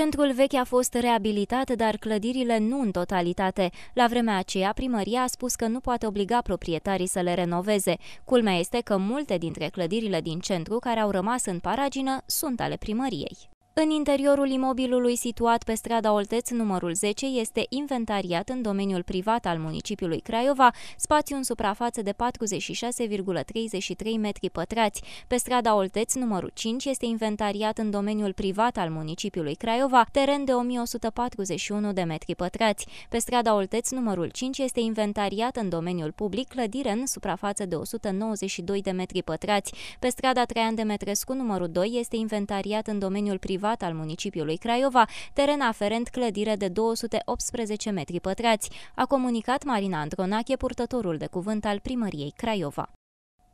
Centrul vechi a fost reabilitat, dar clădirile nu în totalitate. La vremea aceea, primăria a spus că nu poate obliga proprietarii să le renoveze. Culmea este că multe dintre clădirile din centru care au rămas în paragină sunt ale primăriei. În interiorul imobilului situat pe strada Olteț numărul 10 este inventariat în domeniul privat al municipiului Craiova, spațiu în suprafață de 46,33 metri pătrați. Pe strada Olteț numărul 5 este inventariat în domeniul privat al municipiului Craiova, teren de 1141 de metri pătrați. Pe strada Olteț numărul 5 este inventariat în domeniul public clădire în suprafață de 192 de metri pătrați. Pe strada Traian Demetrescu, numărul 2 este inventariat în domeniul privat privat al municipiului Craiova, teren aferent clădire de 218 metri pătrați, a comunicat Marina Andronache, purtătorul de cuvânt al primăriei Craiova.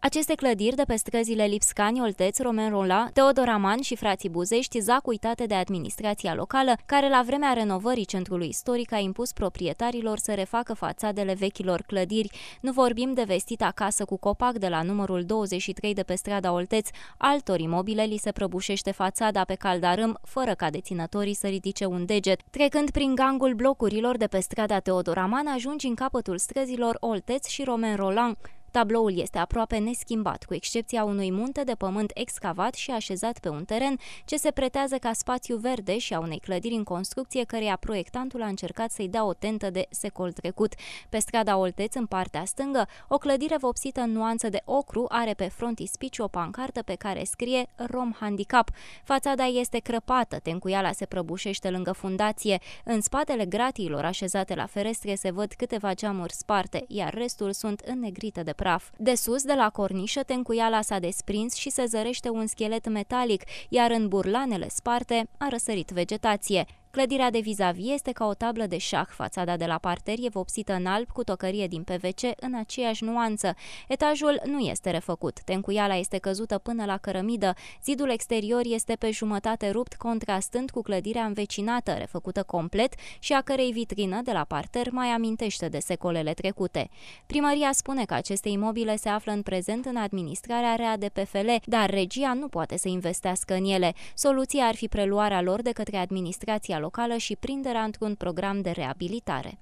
Aceste clădiri de pe străzile Lipscani, Olteț, Romen Rola, Teodoraman și frații Buzești, zac uitate de administrația locală, care la vremea renovării centrului istoric a impus proprietarilor să refacă fațadele vechilor clădiri. Nu vorbim de vestita casă cu copac de la numărul 23 de pe strada Olteț, altor imobile li se prăbușește fațada pe caldarâm, fără ca deținătorii să ridice un deget. Trecând prin gangul blocurilor de pe strada Teodoraman, ajungi în capătul străzilor Olteț și Romen Roland, Tabloul este aproape neschimbat, cu excepția unui munte de pământ excavat și așezat pe un teren ce se pretează ca spațiu verde și a unei clădiri în construcție căreia proiectantul a încercat să-i dea o tentă de secol trecut. Pe strada Olteț, în partea stângă, o clădire vopsită în nuanță de ocru are pe frontispiciu o pancartă pe care scrie Rom Handicap. Fațada este crăpată, tencuiala se prăbușește lângă fundație. În spatele gratiilor așezate la ferestre se văd câteva geamuri sparte, iar restul sunt înnegrite de praf praf. De sus, de la cornișă, tencuiala s-a desprins și se zărește un schelet metalic, iar în burlanele sparte a răsărit vegetație. Clădirea de vis-a-vis este ca o tablă de șah, fațada de la parter e vopsită în alb cu tocărie din PVC în aceeași nuanță. Etajul nu este refăcut, tencuiala este căzută până la cărămidă, zidul exterior este pe jumătate rupt contrastând cu clădirea învecinată, refăcută complet și a cărei vitrină de la parter mai amintește de secolele trecute. Primăria spune că aceste imobile se află în prezent în administrarea rea de PFL, dar regia nu poate să investească în ele. Soluția ar fi preluarea lor de către administrația locală și prinderea într-un program de reabilitare.